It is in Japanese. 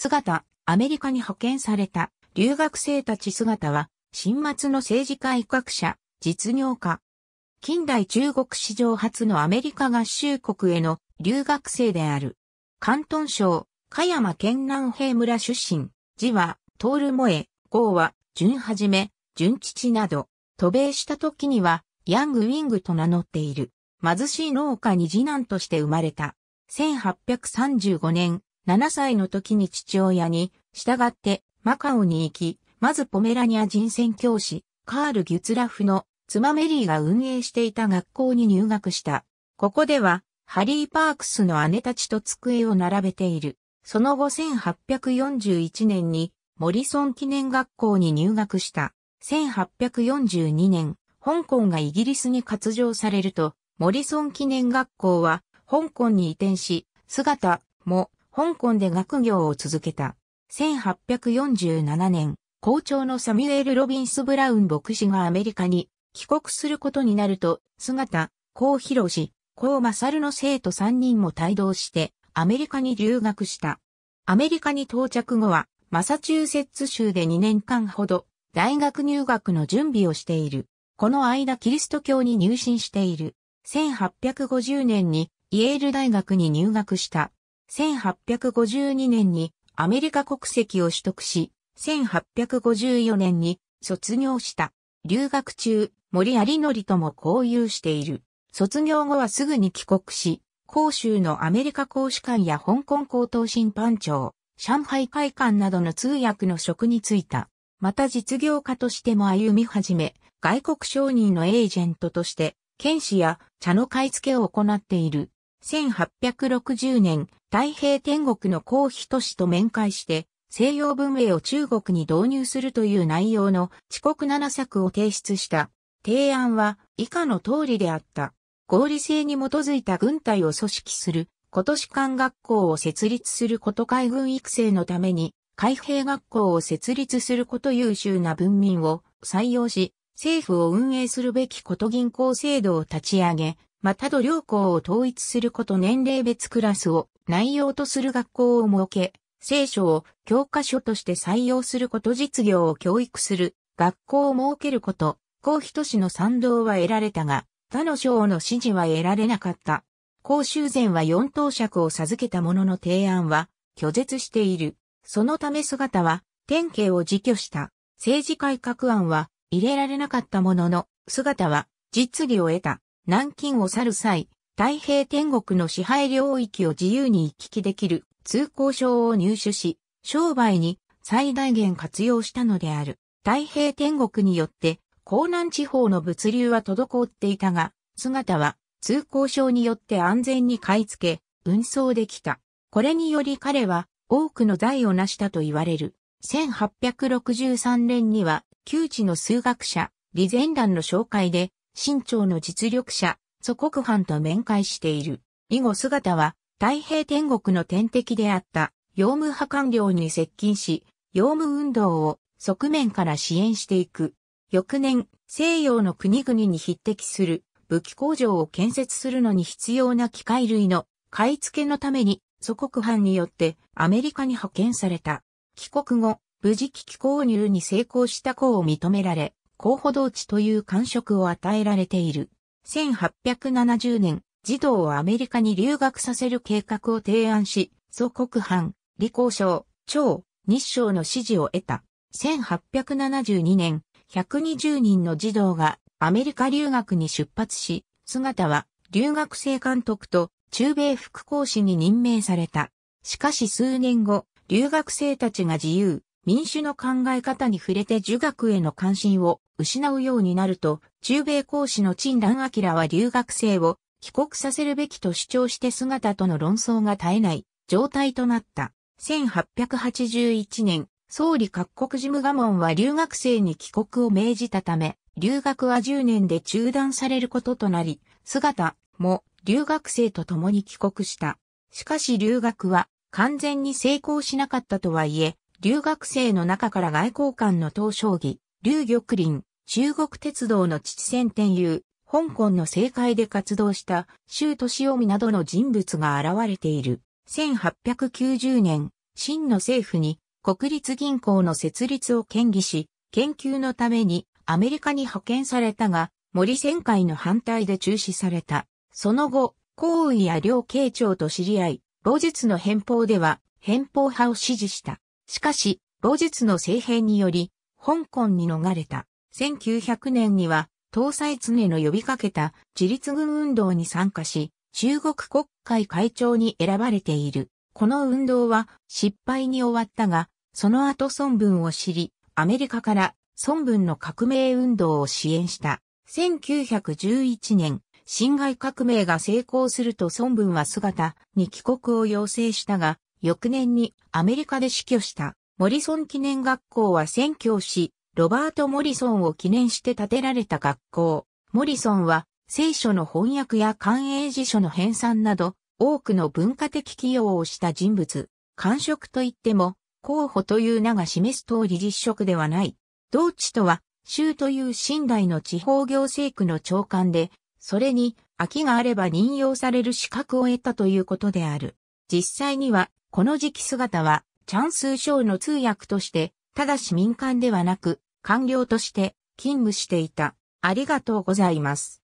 姿、アメリカに派遣された留学生たち姿は、新末の政治改革者、実業家。近代中国史上初のアメリカ合衆国への留学生である。関東省、香山県南平村出身。字は、トールモエ、号は、純はじめ、純父など、渡米した時には、ヤングウィングと名乗っている。貧しい農家に次男として生まれた。1835年、7歳の時に父親に、従ってマカオに行き、まずポメラニア人選教師、カール・ギュツラフの妻メリーが運営していた学校に入学した。ここでは、ハリー・パークスの姉たちと机を並べている。その後1841年に、モリソン記念学校に入学した。1842年、香港がイギリスに割譲されると、モリソン記念学校は香港に移転し、姿も香港で学業を続けた。1847年、校長のサミュエル・ロビンス・ブラウン牧師がアメリカに帰国することになると、姿、高広氏、高勝の生徒3人も帯同してアメリカに留学した。アメリカに到着後は、マサチューセッツ州で2年間ほど大学入学の準備をしている。この間キリスト教に入信している。1850年にイエール大学に入学した。1852年にアメリカ国籍を取得し、1854年に卒業した。留学中、森有則とも交友している。卒業後はすぐに帰国し、広州のアメリカ公使館や香港高等審判長、上海会館などの通訳の職に就いた。また実業家としても歩み始め、外国商人のエージェントとして、剣士や茶の買い付けを行っている。1860年、太平天国の皇妃都市と面会して、西洋文明を中国に導入するという内容の遅刻7策を提出した。提案は以下の通りであった。合理性に基づいた軍隊を組織する、今年間学校を設立すること海軍育成のために、海兵学校を設立すること優秀な文民を採用し、政府を運営するべきこと銀行制度を立ち上げ、また度量校を統一すること年齢別クラスを内容とする学校を設け、聖書を教科書として採用すること実業を教育する学校を設けること、公人氏の賛同は得られたが、他の省の支持は得られなかった。公修前は四等尺を授けたものの提案は拒絶している。そのため姿は典型を自去した。政治改革案は入れられなかったものの姿は実技を得た。南京を去る際、太平天国の支配領域を自由に行き来できる通行証を入手し、商売に最大限活用したのである。太平天国によって、江南地方の物流は滞っていたが、姿は通行証によって安全に買い付け、運送できた。これにより彼は多くの財を成したと言われる。1863年には、旧知の数学者、李善団の紹介で、清朝の実力者、祖国藩と面会している。以後姿は、太平天国の天敵であった、洋務派官僚に接近し、洋務運動を側面から支援していく。翌年、西洋の国々に匹敵する武器工場を建設するのに必要な機械類の買い付けのために祖国藩によってアメリカに派遣された。帰国後、無事機器購入に成功した子を認められ、候補同地という感触を与えられている。1870年、児童をアメリカに留学させる計画を提案し、祖国藩、李光省、長、日省の支持を得た。1872年、120人の児童がアメリカ留学に出発し、姿は留学生監督と中米副講師に任命された。しかし数年後、留学生たちが自由、民主の考え方に触れて儒学への関心を失うようになると、中米講師の陳蘭明は留学生を帰国させるべきと主張して姿との論争が絶えない状態となった。1881年、総理各国事務我慢は留学生に帰国を命じたため、留学は10年で中断されることとなり、姿も留学生と共に帰国した。しかし留学は完全に成功しなかったとはいえ、留学生の中から外交官の東将棋、劉玉林、中国鉄道の父戦天友、香港の政界で活動した、周都市臣などの人物が現れている。1890年、清の政府に国立銀行の設立を建議し、研究のためにアメリカに派遣されたが、森専会の反対で中止された。その後、項位や両慶長と知り合い、母術の返報では、返報派を支持した。しかし、母術の政変により、香港に逃れた。1900年には、搭載常の呼びかけた自立軍運動に参加し、中国国会会長に選ばれている。この運動は失敗に終わったが、その後孫文を知り、アメリカから孫文の革命運動を支援した。1911年、侵害革命が成功すると孫文は姿に帰国を要請したが、翌年にアメリカで死去した。モリソン記念学校は宣教師、ロバート・モリソンを記念して建てられた学校。モリソンは、聖書の翻訳や官営辞書の編纂など、多くの文化的寄与をした人物。官職といっても、候補という名が示す通り実職ではない。同地とは、州という信頼の地方行政区の長官で、それに、空きがあれば任用される資格を得たということである。実際には、この時期姿は、チャンスー省の通訳として、ただし民間ではなく、官僚として勤務していた。ありがとうございます。